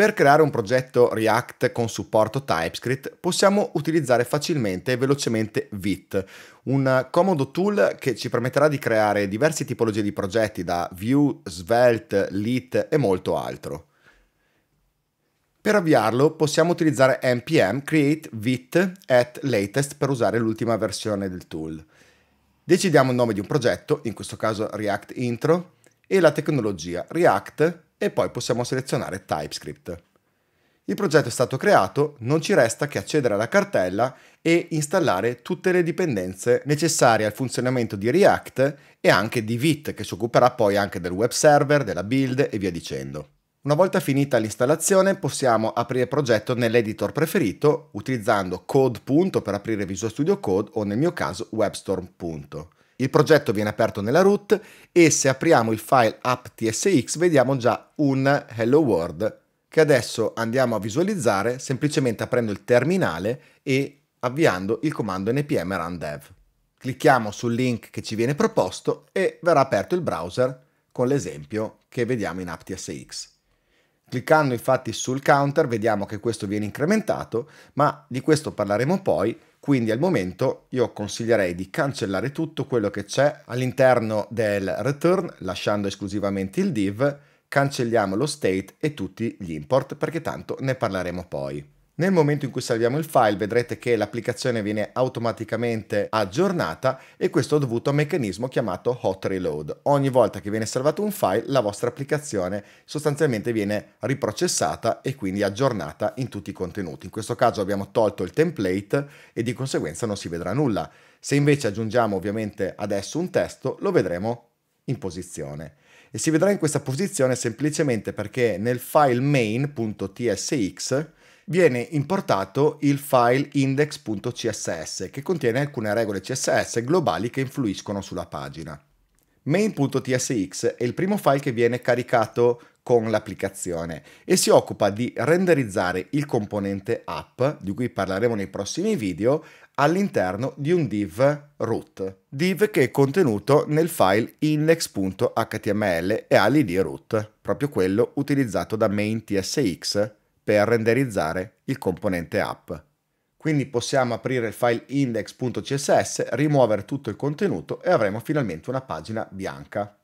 Per creare un progetto React con supporto TypeScript possiamo utilizzare facilmente e velocemente Vit, un comodo tool che ci permetterà di creare diverse tipologie di progetti da Vue, Svelte, Lit e molto altro. Per avviarlo possiamo utilizzare npm create vit at latest per usare l'ultima versione del tool. Decidiamo il nome di un progetto, in questo caso React Intro, e la tecnologia React e poi possiamo selezionare TypeScript. Il progetto è stato creato, non ci resta che accedere alla cartella e installare tutte le dipendenze necessarie al funzionamento di React e anche di Vit che si occuperà poi anche del web server, della build e via dicendo. Una volta finita l'installazione possiamo aprire il progetto nell'editor preferito utilizzando code. per aprire Visual Studio Code o nel mio caso webstorm. Il progetto viene aperto nella root e se apriamo il file app.tsx vediamo già un hello world che adesso andiamo a visualizzare semplicemente aprendo il terminale e avviando il comando npm run dev. Clicchiamo sul link che ci viene proposto e verrà aperto il browser con l'esempio che vediamo in app.tsx. Cliccando infatti sul counter vediamo che questo viene incrementato, ma di questo parleremo poi, quindi al momento io consiglierei di cancellare tutto quello che c'è all'interno del return, lasciando esclusivamente il div, cancelliamo lo state e tutti gli import perché tanto ne parleremo poi. Nel momento in cui salviamo il file vedrete che l'applicazione viene automaticamente aggiornata e questo è dovuto a un meccanismo chiamato hot reload. Ogni volta che viene salvato un file la vostra applicazione sostanzialmente viene riprocessata e quindi aggiornata in tutti i contenuti. In questo caso abbiamo tolto il template e di conseguenza non si vedrà nulla. Se invece aggiungiamo ovviamente adesso un testo lo vedremo in posizione e si vedrà in questa posizione semplicemente perché nel file main.tsx viene importato il file index.css che contiene alcune regole CSS globali che influiscono sulla pagina. Main.tsx è il primo file che viene caricato con l'applicazione e si occupa di renderizzare il componente app, di cui parleremo nei prossimi video, all'interno di un div root. Div che è contenuto nel file index.html e ha l'id root, proprio quello utilizzato da main.tsx per renderizzare il componente app. Quindi possiamo aprire il file index.css, rimuovere tutto il contenuto e avremo finalmente una pagina bianca.